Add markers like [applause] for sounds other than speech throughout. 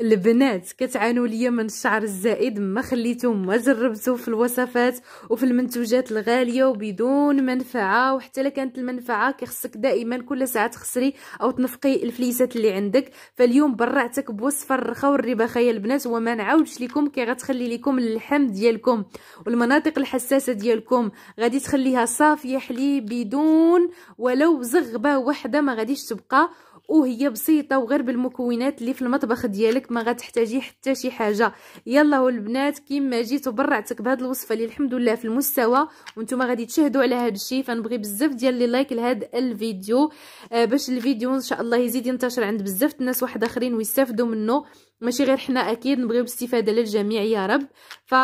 البنات كتعانوا ليا من الشعر الزائد ما خليته ما جربته في الوصفات وفي المنتوجات الغاليه وبدون منفعه وحتى لا كانت المنفعه كيخصك دائما كل ساعه تخسري او تنفقي الفليسات اللي عندك فاليوم برعتك بوصفه الرخا والرباخه يا البنات وما نعاودش لكم كي غتخلي لكم اللحم ديالكم والمناطق الحساسه ديالكم غادي تخليها صافيه حلي بدون ولو زغبه واحده ما غاديش تبقى وهي بسيطه وغير بالمكونات اللي في المطبخ ديالك ما غتحتاجي حتى شي حاجه يلا البنات كيما جيت وبرعتك بهذه الوصفه اللي الحمد لله في المستوى وانتم غادي تشهدوا على هذا الشيء فنبغي بزاف ديال لي لايك لهذا الفيديو آه باش الفيديو ان شاء الله يزيد ينتشر عند بزاف الناس واحد اخرين ويستافدوا منه ماشي غير حنا اكيد نبغيو الاستفاده للجميع يا رب ف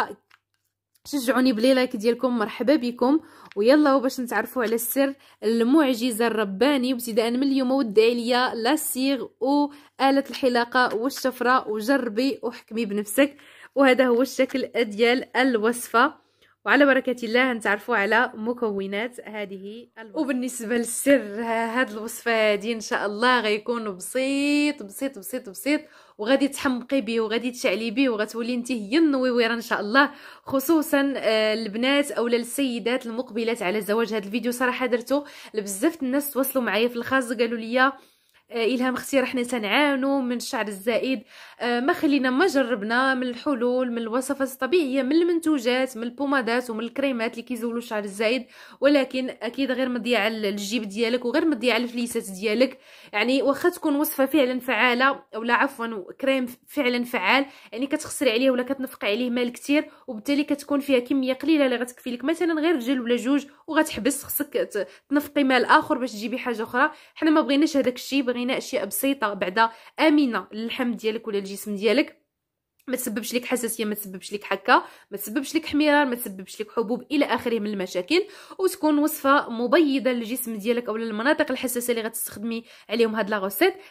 شجعوني بلي لايك ديالكم مرحبا بكم ويلا باش نتعرفوا على السر المعجزه الرباني ابتداء من اليوم ودعي ليا لاسيغ وآلة الحلاقه والشفره وجربي وحكمي بنفسك وهذا هو الشكل ديال الوصفه وعلى بركة الله نتعرفوا على مكونات هذه الوصفة وبالنسبة للسر هاد الوصفة هادي إن شاء الله غيكون بسيط بسيط بسيط بسيط وغادي تحمقي بيه وغادي تشعلي بيه وغتولي انت هي النويويره ان شاء الله خصوصا آه، البنات اولا السيدات المقبلات على الزواج هذا الفيديو صراحه درته لبزاف الناس تواصلوا معايا في الخاص قالوا لي آه، الهام اختي رحنا تنعانوا من الشعر الزائد آه، ما خلينا ما جربنا من الحلول من الوصفات الطبيعيه من المنتوجات من البومادات ومن الكريمات اللي كيزولوا الشعر الزائد ولكن اكيد غير مضيع الجيب ديالك وغير مضيع الفليسات ديالك يعني واخا تكون وصفه فعلا فعاله ولا عفوا كريم فعلا فعال يعني كتخسري عليه ولا كتنفقي عليه مال كثير وبالتالي كتكون فيها كميه قليله اللي غتكفي لك مثلا غير رجل ولا جوج وغتحبس خصك تنفقي مال اخر باش تجيبي حاجه اخرى حنا ما بغيناش هذاك الشيء غناء اشياء بسيطه بعدا امنه للحم ديالك ولا الجسم ديالك ما تسببش لك حساسيه ما تسببش لك حكه ما تسببش لك حميران ما تسببش لك حبوب الى اخره من المشاكل وتكون وصفه مبيضه للجسم ديالك او للمناطق الحساسه اللي غتستخدمي عليهم هاد لا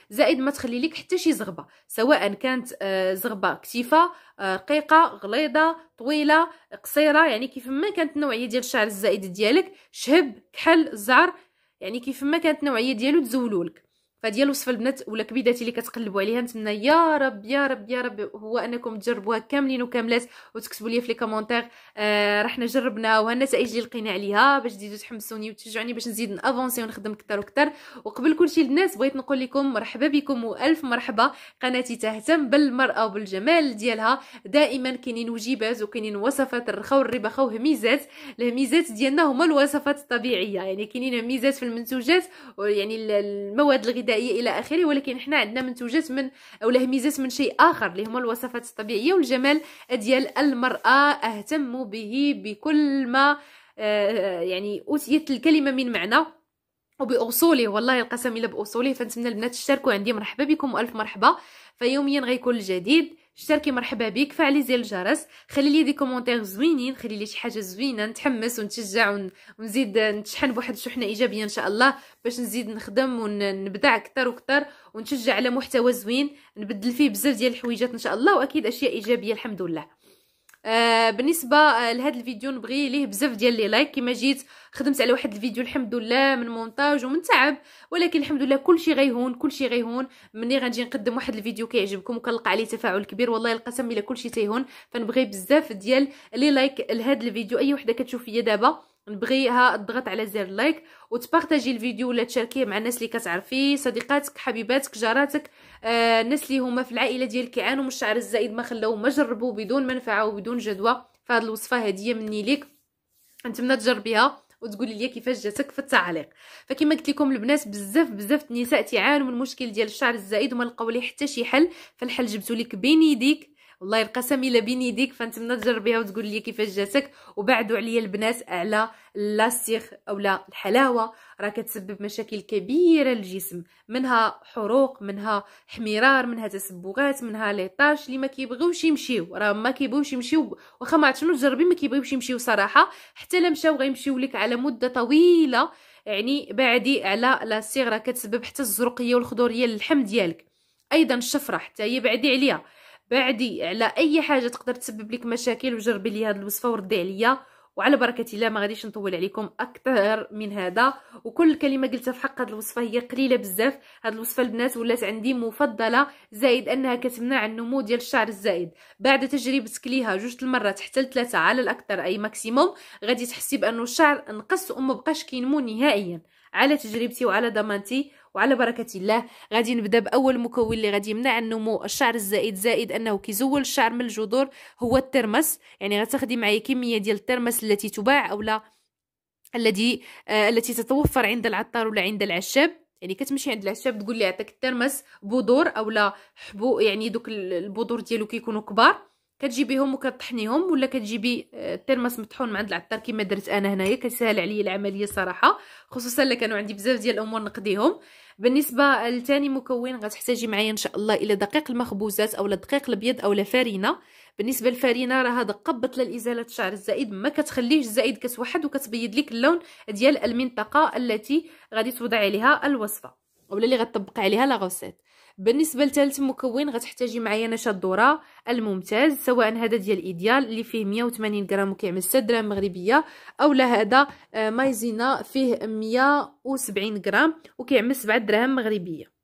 زائد ما تخلي لك حتى شي زغبه سواء كانت آه، زغبه كتيفه رقيقه آه، غليظه طويله قصيره يعني كيف ما كانت النوعيه ديال الشعر الزائد ديالك شهب كحل زعر يعني كيف ما كانت النوعيه ديالو تزولولك فديال هي الوصفه البنات ولا كبيداتي اللي كتقلبوا عليها نتمنى يا رب يا رب يا رب هو انكم تجربوها كاملين وكاملات وتكتبوا لي في لي كومونتير آه رحنا جربنا وهالنتائج اللي لقينا عليها باش تزيدوا تحمسوني وتشجعوني باش نزيد نافونسي ونخدم اكثر واكثر وقبل كلشي البنات بغيت نقول لكم مرحبا بكم والف مرحبا قناتي تهتم بالمراه وبالجمال ديالها دائما كاينين وجبات وكاينين وصفات الرخا والربخه وهميزات الهميزات ديالنا هما الوصفات الطبيعيه يعني كاينين هميزات في المنتوجات ويعني المواد الغذائيه الغذائيه الى اخره ولكن حنا عندنا منتوجات من اولا هميزات من شيء اخر اللي هما الوصفات الطبيعيه والجمال ديال المراه اهتم به بكل ما آه، يعني اوتيت الكلمه من معنى وباصوله والله القسم الا باصوله فنتمنى البنات تشاركوا عندي مرحبا بكم والف مرحبا فيوميا غيكون الجديد اشتركي مرحبا بك فعلي زي الجرس خلي لي دي كومونتير زوينين خلي لي شي حاجه زوينه نتحمس ونتشجع ونزيد نتشحن بواحد الشحنه ايجابيه ان شاء الله باش نزيد نخدم ونبدع اكثر واكثر ونشجع على محتوى زوين نبدل فيه بزاف ديال الحويجات ان شاء الله واكيد اشياء ايجابيه الحمد لله آه بالنسبه آه، لهذا الفيديو نبغي ليه بزاف ديال لي لايك كما جيت خدمت على واحد الفيديو الحمد لله من مونتاج ومن تعب ولكن الحمد لله كلشي غيهون كلشي غيهون ملي غنجي نقدم واحد الفيديو كيعجبكم وكنلقى عليه تفاعل كبير والله القسم الا كلشي تيهون فنبغي بزاف ديال لي لايك لهذا الفيديو اي وحده كتشوف فيا دابا نبغيها تضغط على زر لايك وتبارطاجي الفيديو ولا تشاركيه مع الناس اللي كتعرفي صديقاتك حبيباتك جاراتك آه الناس اللي هما في العائله ديالك كيعانوا من الشعر الزائد ما خلاو ما جربوا بدون منفعه وبدون جدوى فهاد الوصفه هديه مني ليك نتمنى تجربيها وتقولي لي كيفاش جاتك في التعليق فكما قلت لكم البنات بزاف بزاف النساء تيعانوا من المشكل ديال الشعر الزائد وما لقاو ليه حتى شي حل فالحل جبتو لك بين يديك والله القسم الى بين يديك فنتمنى تجربيها وتقول لي كيفاش جاتك وبعدوا عليا البنات على اللاستيخ اولا الحلاوه راه كتسبب مشاكل كبيره للجسم منها حروق منها احمرار منها تسبغات منها ليطاش اللي ما كيبغيوش يمشيو راه ما كيبغيوش يمشيو واخا ما عرفت شنو تجربي ما كيبغيوش يمشيو صراحه حتى لا مشاو غيمشيو لك على مده طويله يعني بعدي على لاستيغ راه كتسبب حتى الزرقيه والخضوريه للحم ديالك ايضا الشفره حتى هي بعدي عليها بعدي على اي حاجه تقدر تسبب لك مشاكل وجربي لي هذه الوصفه وردي عليا وعلى بركه الله ما غاديش نطول عليكم اكثر من هذا وكل كلمه قلتها في حق هذه الوصفه هي قليله بزاف هذه الوصفه البنات ولات عندي مفضله زائد انها كتمنع النمو ديال الشعر الزائد بعد تجربه كليها جوج المرات حتى لثلاثه على الاكثر اي ماكسيموم غادي تحسي بانه الشعر نقص وما بقاش كينمو نهائيا على تجربتي وعلى ضمانتي وعلى بركه الله غادي نبدا باول مكون اللي غادي يمنع النمو الشعر الزائد زائد انه كيزول الشعر من الجذور هو الترمس يعني غتاخدي معايا كميه ديال الترمس التي تباع اولا الذي آه التي تتوفر عند العطار ولا عند العشاب يعني كتمشي عند العشاب تقول لي عطيك الترمس بذور اولا حبو يعني دوك البذور ديالو كيكونوا كبار كتجيبيهم وكطحنيهم ولا كتجيبي آه، الترمس مطحون من عند العطار كما درت انا هنايا كيسهل عليا العمليه صراحه خصوصا الا كانوا عندي بزاف ديال الامور نقضيهم بالنسبه لثاني مكون غتحتاجي معايا ان شاء الله الى دقيق المخبوزات اولا دقيق الابيض اولا فرينه بالنسبه للفرينه راه هذا قبط لازاله الشعر الزائد ما كتخليهش الزائد كتوحد وكتبيض لك اللون ديال المنطقه التي غادي توضعي عليها الوصفه اولا اللي غتطبقي عليها لا غوسيت بالنسبه لثالث مكون غتحتاجي معايا نشا الذره الممتاز سواء هذا ديال ايديال اللي فيه 180 غرام وكيعمل 6 دراهم مغربيه اولا هذا آه، مايزينا فيه 170 غرام وكيعمل 7 دراهم مغربيه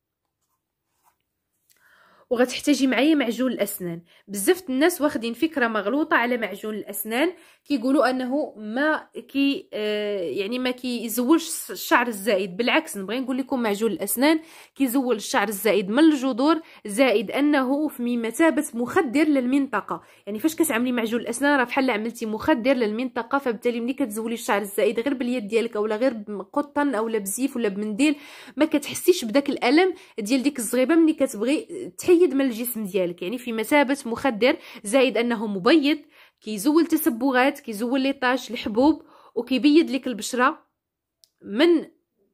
وغتحتاجي معايا معجون الاسنان بزاف الناس واخدين فكره مغلوطه على معجون الاسنان كيقولوا انه ما كي آه يعني ما كيزولش الشعر الزائد بالعكس نبغي نقول لكم معجون الاسنان كيزول الشعر الزائد من الجذور زائد انه في مثابه مخدر للمنطقه يعني فاش كتعملي معجون الاسنان راه بحال عملتي مخدر للمنطقه فبالتالي ملي كتزولي الشعر الزائد غير باليد ديالك اولا غير بقطن اولا بزيف ولا بمنديل ما كتحسيش بداك الالم ديال ديك الزغيبه ملي كتبغي تحيد مبيض من الجسم ديالك يعني في مثابه مخدر زائد انه مبيض كيزول تسبغات كيزول ليطاج الحبوب وكيبيض لك البشره من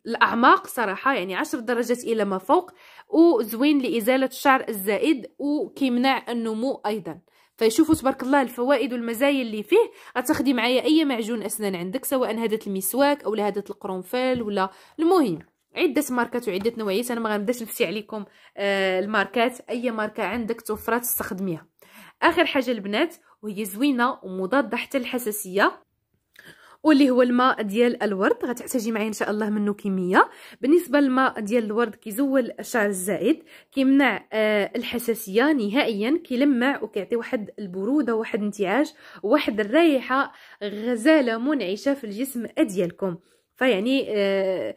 الاعماق صراحه يعني عشر درجات الى ما فوق وزوين لازاله الشعر الزائد وكيمنع النمو ايضا فيشوفوا تبارك الله الفوائد والمزايا اللي فيه غتاخدي معايا اي معجون اسنان عندك سواء هذا المسواك او هذا القرنفل ولا المهم عده ماركات وعده نوعيات انا ما غنبداش نفسي عليكم آه الماركات اي ماركه عندك توفرات استخدميها اخر حاجه البنات وهي زوينه ومضاده حتى للحساسيه واللي هو الماء ديال الورد غتحتاجي معايا ان شاء الله منه كميه بالنسبه للماء ديال الورد كيزول الشعر الزائد كيمنع آه الحساسيه نهائيا كيلمع وكيعطي واحد البروده واحد انتعاش واحد الرائحه غزاله منعشه في الجسم ديالكم فيعني آه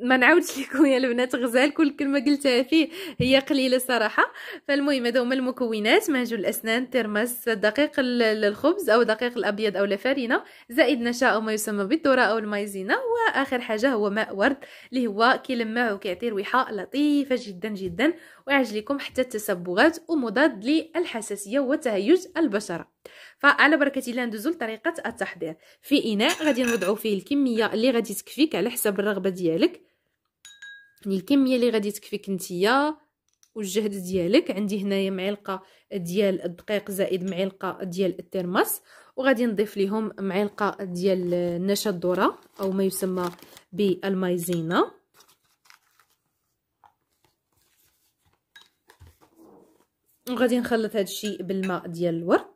ما نعاودش [laughs] لكم يا البنات غزال كل كلمه قلتها فيه هي قليله صراحه فالمهم هذو هما المكونات معجون الاسنان ترمس دقيق الخبز او دقيق الابيض او الفارينه زائد نشاء ما يسمى بالذره او المايزينا واخر حاجه هو ماء ورد اللي هو كيلمع وكيعطي ريحه لطيفه جدا جدا ويعجلكم حتى التسبغات ومضاد للحساسيه وتهيج البشره فعلى بركه الله ندوزو لطريقه التحضير في اناء غادي نوضعو فيه الكميه اللي غادي تكفيك على حسب الرغبه ديالك يعني الكميه اللي غادي تكفيك نتيا والجهد ديالك عندي هنايا معلقه ديال الدقيق زائد معلقه ديال الترمس وغادي نضيف ليهم معلقه ديال النشا الذره او ما يسمى بالمايزينا وغادي نخلط هذا الشيء بالماء ديال الورد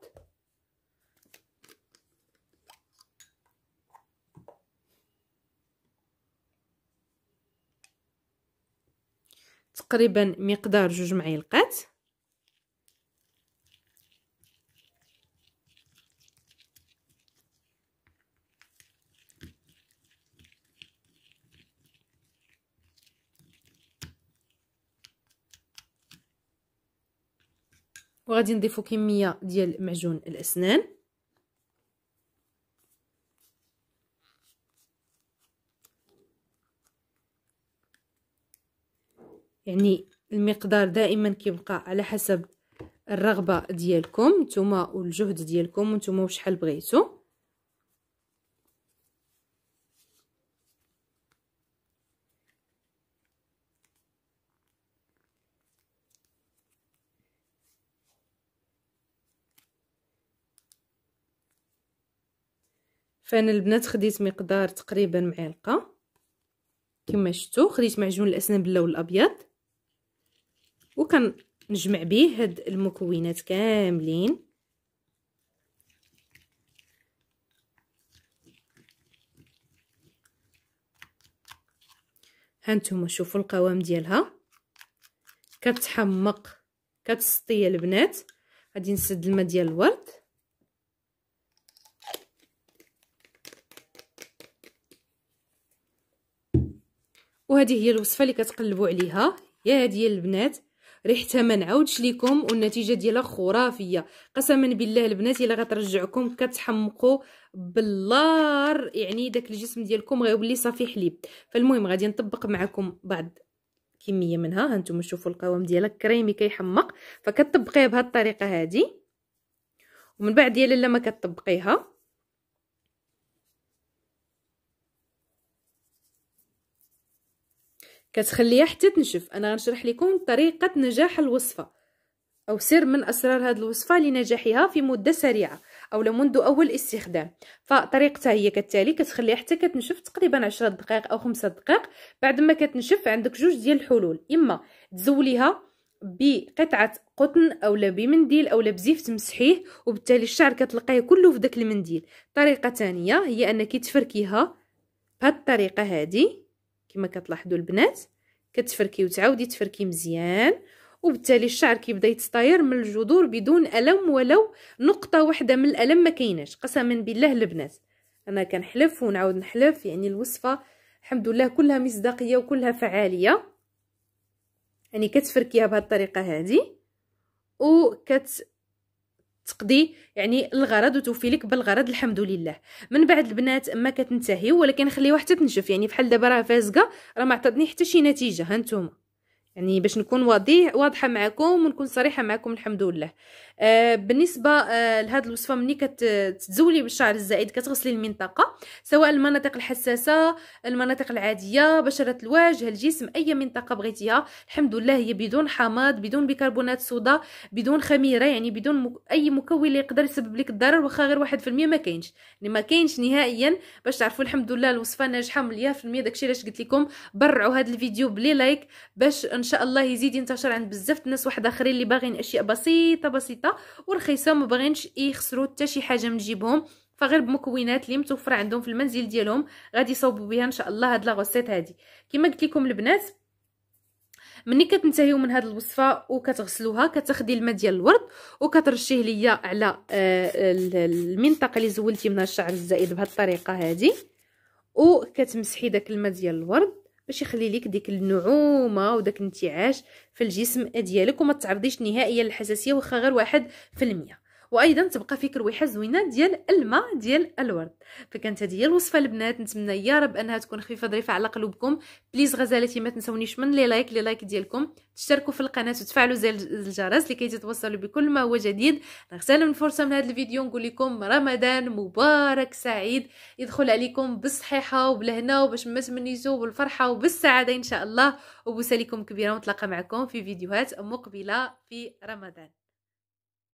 تقريبا مقدار جوج معلقات وغادي نضيفو كميه ديال معجون الاسنان يعني المقدار دائما كيبقى على حسب الرغبه ديالكم نتوما والجهد ديالكم نتوما وشحال بغيتو فانا البنات خديت مقدار تقريبا معلقه كما شفتوا خديت معجون الاسنان باللون الابيض وكنجمع به هاد المكونات كاملين هانتوما شوفوا القوام ديالها كتحمق كتسطي البنات غادي نسد الماء ديال الورد وهذه هي الوصفه اللي كتقلبوا عليها يا هذه البنات ريحتها ما نعاودش لكم والنتيجه ديالها خرافيه قسما بالله البنات الا غترجعكم كتحمقوا باللار يعني داك الجسم ديالكم غيولي صافي حليب فالمهم غادي نطبق معكم بعض كميه منها هانتوما شوفوا القوام ديالها كريمي كيحمق فكتطبقيها بهذه الطريقه هذه ومن بعد يا لالا ما كتطبقيها كتخليها حتى تنشف انا غنشرح لكم طريقه نجاح الوصفه او سر من اسرار هذه الوصفه لنجاحها في مده سريعه او منذ اول استخدام فطريقتها هي كالتالي كتخليها حتى كتنشف تقريبا 10 دقائق او 5 دقائق بعد ما كتنشف عندك جوج ديال الحلول اما تزوليها بقطعه قطن اولا بمنديل اولا بزيف تمسحيه وبالتالي الشعر كتلقيه كله في داك المنديل طريقه ثانيه هي انك تفركيها بهذه الطريقه هذه كما كتلاحظوا البنات كتفركي وتعاودي تفركي مزيان وبالتالي الشعر كيبدا يتطاير من الجذور بدون الم ولو نقطه واحده من الالم ما كايناش قسما بالله البنات انا كنحلف ونعاود نحلف يعني الوصفه الحمد لله كلها مصداقيه وكلها فعاليه يعني كتفركيها بهذه الطريقه هذه وكت تقضي يعني الغرض وتوفي لك بالغرض الحمد لله من بعد البنات ما كتنتهي ولكن خليوها حتى تنجف يعني بحال دابا راه فازقه راه ما عطاتني حتى شي نتيجه هانتوما يعني باش نكون واضح واضحه معكم ونكون صريحه معكم الحمد لله آه بالنسبه آه لهاد الوصفه ملي كتزولي بالشعر الزائد كتغسلي المنطقه سواء المناطق الحساسه المناطق العاديه بشره الوجه الجسم اي منطقه بغيتيها الحمد لله هي بدون حماض بدون بيكربونات صودا بدون خميره يعني بدون مك... اي مكون اللي يقدر يسبب لك الضرر واخا غير 1% ما كاينش يعني ما كاينش نهائيا باش تعرفوا الحمد لله الوصفه ناجحه 100% في المية داكشي علاش قلت لكم برعوا هذا الفيديو بلي لايك باش شاء الله يزيد ينتشر عند بزاف الناس واحد اخرين اللي باغيين اشياء بسيطه بسيطه ورخيصه وما باغينش يخسروا حتى شي حاجه من جيبهم فغير بمكونات اللي متوفره عندهم في المنزل ديالهم غادي يصاوبوا بها ان شاء الله هاد غوسيت هادي كما قلت لكم البنات ملي كتنتهيو من هاد الوصفه وكتغسلوها كتاخدي الماء ديال الورد وكترشيه ليا على آه، المنطقه اللي زولتي منها الشعر الزائد بهاد الطريقه هذه وكتمسحي داك الماء ديال الورد باش يخلي لك ديك النعومه وداك الانتعاش في الجسم ديالك وما تعرضيش نهائيا للحساسيه واخا غير واحد في المية وايضا تبقى فيك رويحه زوينه ديال الماء ديال الورد فكانت هذه هي الوصفه البنات نتمنى يا رب انها تكون خفيفه ظريفه على قلوبكم بليز غزالتي ما تنسونيش من لي لايك لي لايك ديالكم تشتركوا في القناه وتفعلوا زر الجرس لكي تتوصلوا بكل ما هو جديد نغتنم الفرصه من هذا الفيديو نقول لكم رمضان مبارك سعيد يدخل عليكم بالصحيحه وبالهنا وباش ما تمنيتو بالفرحه وبالسعاده ان شاء الله وبوسه لكم كبيره ونتلاقى معكم في فيديوهات مقبله في رمضان